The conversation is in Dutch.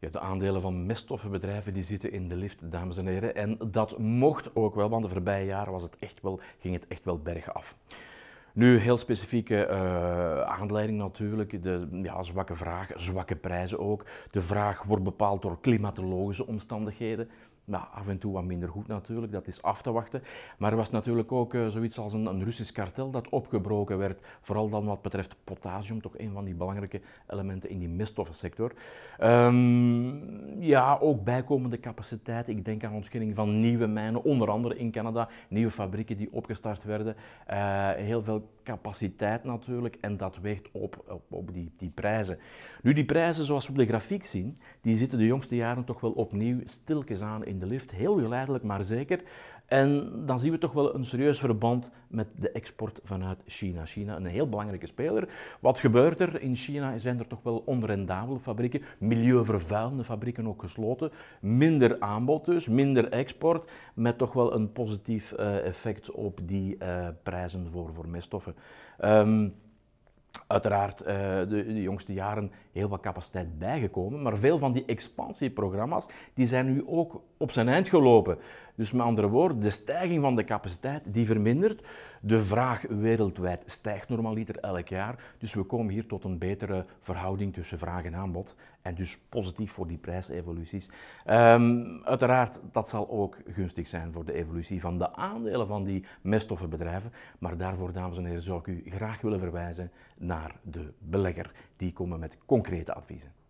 Ja, de aandelen van meststoffenbedrijven die zitten in de lift, dames en heren. En dat mocht ook wel, want de voorbije jaren was het echt wel, ging het echt wel bergaf. af. Nu, heel specifieke uh, aanleiding natuurlijk, de ja, zwakke vraag, zwakke prijzen ook. De vraag wordt bepaald door klimatologische omstandigheden nou, af en toe wat minder goed natuurlijk, dat is af te wachten. Maar er was natuurlijk ook eh, zoiets als een, een, Russisch kartel dat opgebroken werd. Vooral dan wat betreft potassium, toch een van die belangrijke elementen in die meststoffensector. Ehm, ja, ook bijkomende capaciteit. Ik denk aan ontginning van nieuwe mijnen, onder andere in Canada. Nieuwe fabrieken die opgestart werden. Eh, heel veel capaciteit natuurlijk en dat weegt op, op, die, die prijzen. Nu, die prijzen zoals we op de grafiek zien, die zitten de jongste jaren toch wel opnieuw stilkens aan in de lift, heel geleidelijk maar zeker. En dan zien we toch wel een serieus verband met de export vanuit China. China, een heel belangrijke speler. Wat gebeurt er? In China zijn er toch wel onrendabele fabrieken, milieuvervuilende fabrieken ook gesloten. Minder aanbod dus, minder export, met toch wel een positief eh, effect op die eh, prijzen voor, voor meststoffen. Ehm, uiteraard eh, de, de, jongste jaren heel wat capaciteit bijgekomen, maar veel van die expansieprogramma's die zijn nu ook op zijn eind gelopen. Dus met andere woorden, de stijging van de capaciteit die vermindert. De vraag wereldwijd stijgt normaliter elk jaar. Dus we komen hier tot een betere verhouding tussen vraag en aanbod. En dus positief voor die prijsevoluties. Ehm, uiteraard, dat zal ook gunstig zijn voor de evolutie van de aandelen van die meststoffenbedrijven. Maar daarvoor, dames en heren, zou ik u graag willen verwijzen naar de belegger. Die komen met concrete adviezen.